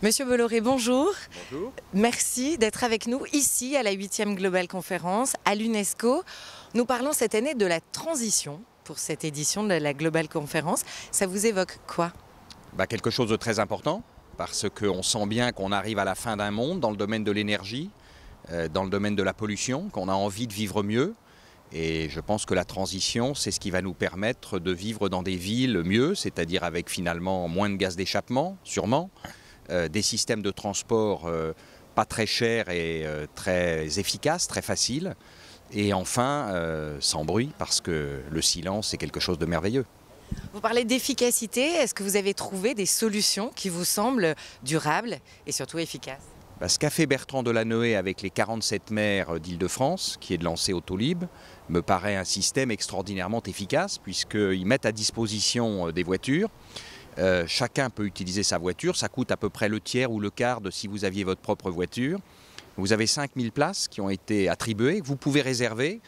Monsieur Bolloré, bonjour. Bonjour. Merci d'être avec nous ici à la 8e Global Conférence à l'UNESCO. Nous parlons cette année de la transition pour cette édition de la Global Conférence. Ça vous évoque quoi bah, Quelque chose de très important parce qu'on sent bien qu'on arrive à la fin d'un monde dans le domaine de l'énergie, euh, dans le domaine de la pollution, qu'on a envie de vivre mieux. Et je pense que la transition, c'est ce qui va nous permettre de vivre dans des villes mieux, c'est-à-dire avec finalement moins de gaz d'échappement, sûrement, euh, des systèmes de transport euh, pas très chers et euh, très efficaces, très faciles. Et enfin, sans bruit, parce que le silence est quelque chose de merveilleux. Vous parlez d'efficacité. Est-ce que vous avez trouvé des solutions qui vous semblent durables et surtout efficaces bah, Ce qu'a fait Bertrand Delanoë avec les 47 maires d'Île-de-France, qui est de lancer Autolib, me paraît un système extraordinairement efficace, puisqu'ils mettent à disposition des voitures euh, chacun peut utiliser sa voiture. Ça coûte à peu près le tiers ou le quart de si vous aviez votre propre voiture. Vous avez 5000 places qui ont été attribuées. Vous pouvez réserver,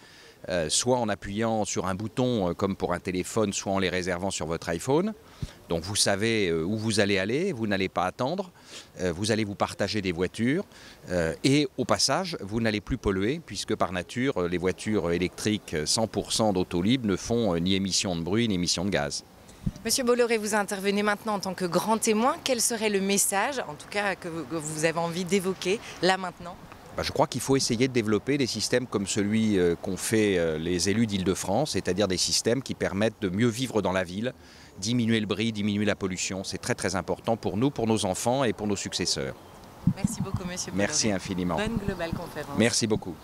euh, soit en appuyant sur un bouton euh, comme pour un téléphone, soit en les réservant sur votre iPhone. Donc vous savez où vous allez aller, vous n'allez pas attendre, vous allez vous partager des voitures et au passage, vous n'allez plus polluer puisque par nature, les voitures électriques 100% d'auto libre ne font ni émission de bruit ni émission de gaz. Monsieur Bolloré, vous intervenez maintenant en tant que grand témoin. Quel serait le message, en tout cas, que vous avez envie d'évoquer là maintenant bah, je crois qu'il faut essayer de développer des systèmes comme celui euh, qu'ont fait euh, les élus d'Île-de-France, c'est-à-dire des systèmes qui permettent de mieux vivre dans la ville, diminuer le bris, diminuer la pollution. C'est très très important pour nous, pour nos enfants et pour nos successeurs. Merci beaucoup, monsieur. Merci infiniment. Bonne globale conférence. Merci beaucoup.